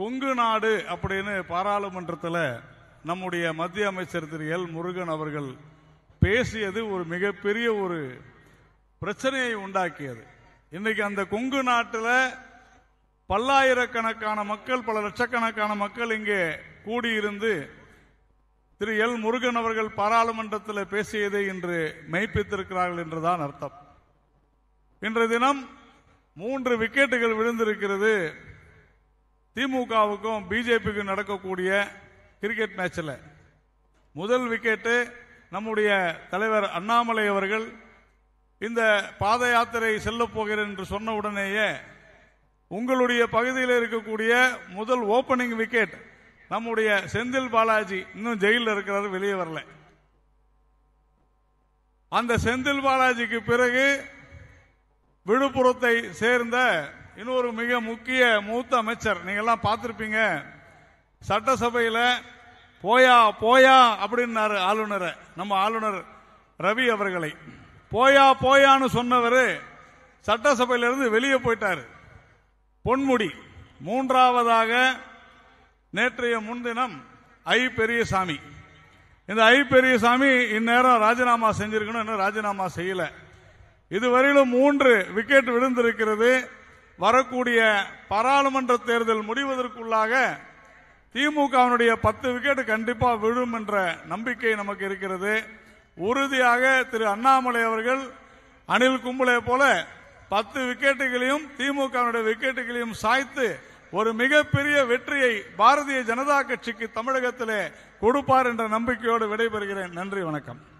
கொங்கு நாடு அப்படின்னு பாராளுமன்றத்தில் நம்முடைய மத்திய அமைச்சர் திரு எல் முருகன் அவர்கள் பேசியது ஒரு மிகப்பெரிய ஒரு பிரச்சனையை உண்டாக்கியது இன்னைக்கு அந்த கொங்கு நாட்டில் பல்லாயிரக்கணக்கான மக்கள் பல லட்சக்கணக்கான மக்கள் இங்கே கூடியிருந்து திரு எல் முருகன் அவர்கள் பாராளுமன்றத்தில் பேசியதை இன்று மெய்ப்பித்திருக்கிறார்கள் என்றுதான் அர்த்தம் இன்றைய தினம் மூன்று விக்கெட்டுகள் விழுந்திருக்கிறது திமுகவுக்கும் பிஜேபிக்கும் நடக்கக்கூடிய கிரிக்கெட் மேட்சில் முதல் விக்கெட்டு நம்முடைய தலைவர் அண்ணாமலை அவர்கள் இந்த பாத யாத்திரை போகிறேன் என்று சொன்ன உடனேயே உங்களுடைய பகுதியில் இருக்கக்கூடிய முதல் ஓபனிங் விக்கெட் நம்முடைய செந்தில் பாலாஜி இன்னும் ஜெயிலில் இருக்கிறார் வெளியே வரல அந்த செந்தில் பாலாஜிக்கு பிறகு விழுப்புரத்தை சேர்ந்த இன்னொரு மிக முக்கிய மூத்த அமைச்சர் நீங்க எல்லாம் பார்த்திருப்பீங்க சட்டசபையில போயா போயா அப்படின்னாரு ஆளுநரை நம்ம ஆளுநர் ரவி அவர்களை போயா போயான்னு சொன்னவர் சட்டசபையிலிருந்து வெளியே போயிட்டாரு பொன்முடி மூன்றாவதாக நேற்றைய முன்தினம் ஐ பெரியசாமி இந்த ஐ பெரியசாமி இந்நேரம் ராஜினாமா செஞ்சிருக்கணும் ராஜினாமா செய்யல இதுவரையிலும் மூன்று விக்கெட் விழுந்திருக்கிறது வரக்கூடிய பாராளுமன்ற தேர்தல் முடிவதற்குள்ளாக திமுகவினுடைய பத்து விக்கெட் கண்டிப்பா விழும் என்ற நம்பிக்கை நமக்கு இருக்கிறது உறுதியாக திரு அண்ணாமலை அவர்கள் அனில் கும்பலே போல பத்து விக்கெட்டுகளையும் திமுகவினுடைய விக்கெட்டுகளையும் சாய்த்து ஒரு மிகப்பெரிய வெற்றியை பாரதிய ஜனதா கட்சிக்கு தமிழகத்திலே கொடுப்பார் என்ற நம்பிக்கையோடு விடைபெறுகிறேன் நன்றி வணக்கம்